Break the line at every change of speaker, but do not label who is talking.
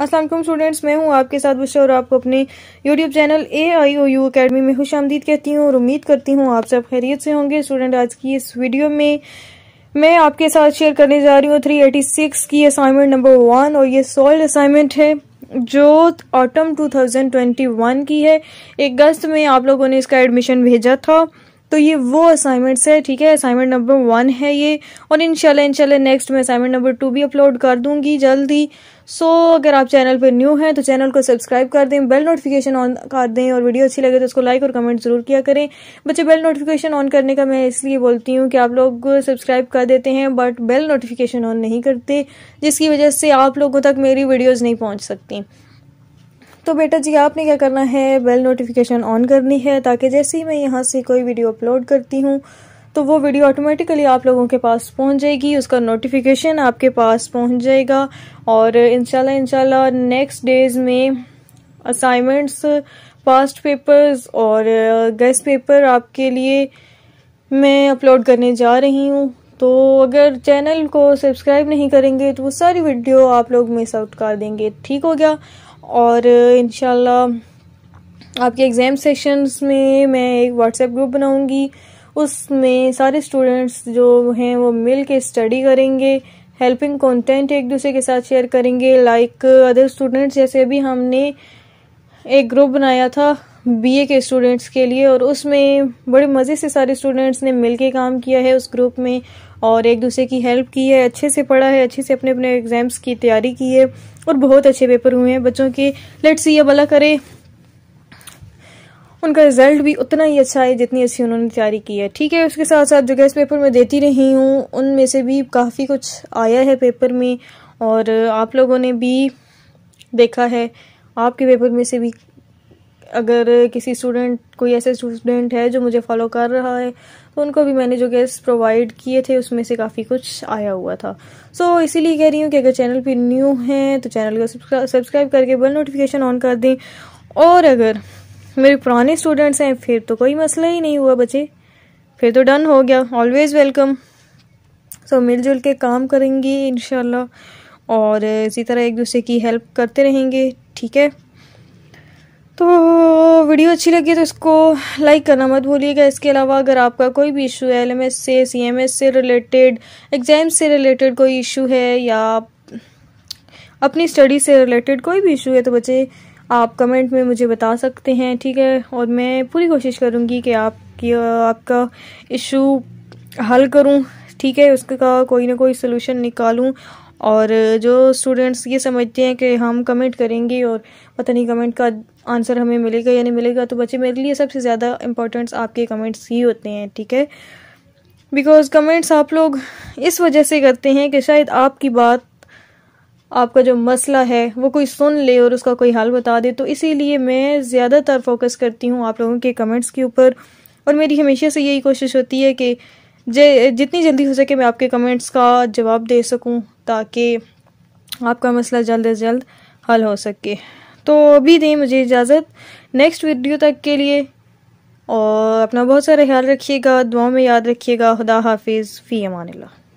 Aslam students मैं हूं आपके साथ बुशा और आपको अपने YouTube channel A I O U academy में खुश आमदीद कहती हूं और उम्मीद करती हूं आप सब खैरियत से होंगे स्टूडेंट आज की इस वीडियो में मैं आपके साथ शेयर करने जा रही हूँ थ्री एटी सिक्स की असाइनमेंट नंबर वन और ये सोल्ड असाइनमेंट है जो ऑटम 2021 की है अगस्त में आप लोगों ने इसका एडमिशन भेजा था तो ये वो असाइनमेंट्स है ठीक है असाइनमेंट नंबर वन है ये और इनशाला इनशाला नेक्स्ट मैं असाइनमेंट नंबर टू भी अपलोड कर दूंगी जल्द ही सो so, अगर आप चैनल पर न्यू हैं तो चैनल को सब्सक्राइब कर दें बेल नोटिफिकेशन ऑन कर दें और वीडियो अच्छी लगे तो उसको लाइक और कमेंट जरूर किया करें बच्चे बेल नोटिफिकेशन ऑन करने का मैं इसलिए बोलती हूँ कि आप लोग सब्सक्राइब कर देते हैं बट बेल नोटिफिकेशन ऑन नहीं करते जिसकी वजह से आप लोगों तक मेरी वीडियोज़ नहीं पहुँच सकती तो बेटा जी आपने क्या करना है बेल नोटिफिकेशन ऑन करनी है ताकि जैसे ही मैं यहाँ से कोई वीडियो अपलोड करती हूँ तो वो वीडियो ऑटोमेटिकली आप लोगों के पास पहुंच जाएगी उसका नोटिफिकेशन आपके पास पहुंच जाएगा और इनशाला इनशाला नेक्स्ट डेज़ में असाइनमेंट्स पास्ट पेपर्स और गेस्ट uh, पेपर आपके लिए मैं अपलोड करने जा रही हूँ तो अगर चैनल को सब्सक्राइब नहीं करेंगे तो वो सारी वीडियो आप लोग मिस आउट कर देंगे ठीक हो गया और uh, इन आपके एग्ज़ाम सेशंस में मैं एक व्हाट्सएप ग्रुप बनाऊंगी उसमें सारे स्टूडेंट्स जो हैं वो मिल के स्टडी करेंगे हेल्पिंग कंटेंट एक दूसरे के साथ शेयर करेंगे लाइक अदर स्टूडेंट्स जैसे भी हमने एक ग्रुप बनाया था बीए के स्टूडेंट्स के लिए और उसमें बड़े मज़े से सारे स्टूडेंट्स ने मिल के काम किया है उस ग्रुप में और एक दूसरे की हेल्प की है अच्छे से पढ़ा है अच्छे से अपने अपने एग्ज़ाम्स की तैयारी की है और बहुत अच्छे पेपर हुए हैं बच्चों के लेट्स ये भला करे उनका रिजल्ट भी उतना ही अच्छा है जितनी अच्छी उन्होंने तैयारी की है ठीक है उसके साथ साथ जो गैस पेपर मैं देती रही हूँ उनमें से भी काफ़ी कुछ आया है पेपर में और आप लोगों ने भी देखा है आपके पेपर में से भी अगर किसी स्टूडेंट कोई ऐसे स्टूडेंट है जो मुझे फॉलो कर रहा है तो उनको भी मैंने जो गेस्ट प्रोवाइड किए थे उसमें से काफ़ी कुछ आया हुआ था सो so, इसीलिए कह रही हूँ कि अगर चैनल पे न्यू हैं तो चैनल को सब्सक्राइब करके बेल नोटिफिकेशन ऑन कर दें और अगर मेरे पुराने स्टूडेंट्स हैं फिर तो कोई मसला ही नहीं हुआ बच्चे फिर तो डन हो गया ऑलवेज़ वेलकम सो मिलजुल के काम करेंगी इन और इसी तरह एक दूसरे की हेल्प करते रहेंगे ठीक है तो वीडियो अच्छी लगी तो इसको लाइक करना मत भूलिएगा इसके अलावा अगर आपका कोई भी इशू है एल से सी से रिलेटेड एग्ज़ाम से रिलेटेड कोई इशू है या अपनी स्टडी से रिलेटेड कोई भी इशू है तो बच्चे आप कमेंट में मुझे बता सकते हैं ठीक है और मैं पूरी कोशिश करूँगी कि आपकी आपका इशू हल करूँ ठीक है उसका कोई ना कोई सलूशन निकालूँ और जो स्टूडेंट्स ये समझते हैं कि हम कमेंट करेंगे और पता नहीं कमेंट का आंसर हमें मिलेगा या नहीं मिलेगा तो बच्चे मेरे लिए सबसे ज़्यादा इम्पोर्टेंट्स आपके कमेंट्स ही होते हैं ठीक है बिकॉज़ कमेंट्स आप लोग इस वजह से करते हैं कि शायद आपकी बात आपका जो मसला है वो कोई सुन ले और उसका कोई हल बता दे तो इसीलिए मैं ज़्यादातर फोकस करती हूँ आप लोगों के कमेंट्स के ऊपर और मेरी हमेशा से यही कोशिश होती है कि जे जितनी जल्दी हो सके मैं आपके कमेंट्स का जवाब दे सकूँ ताकि आपका मसला जल्द अज जल्द हल हो सके तो अभी दें मुझे इजाज़त नेक्स्ट वीडियो तक के लिए और अपना बहुत सारा ख्याल रखिएगा दुआ में याद रखिएगा खुदा हाफिज़ फ़ी अमान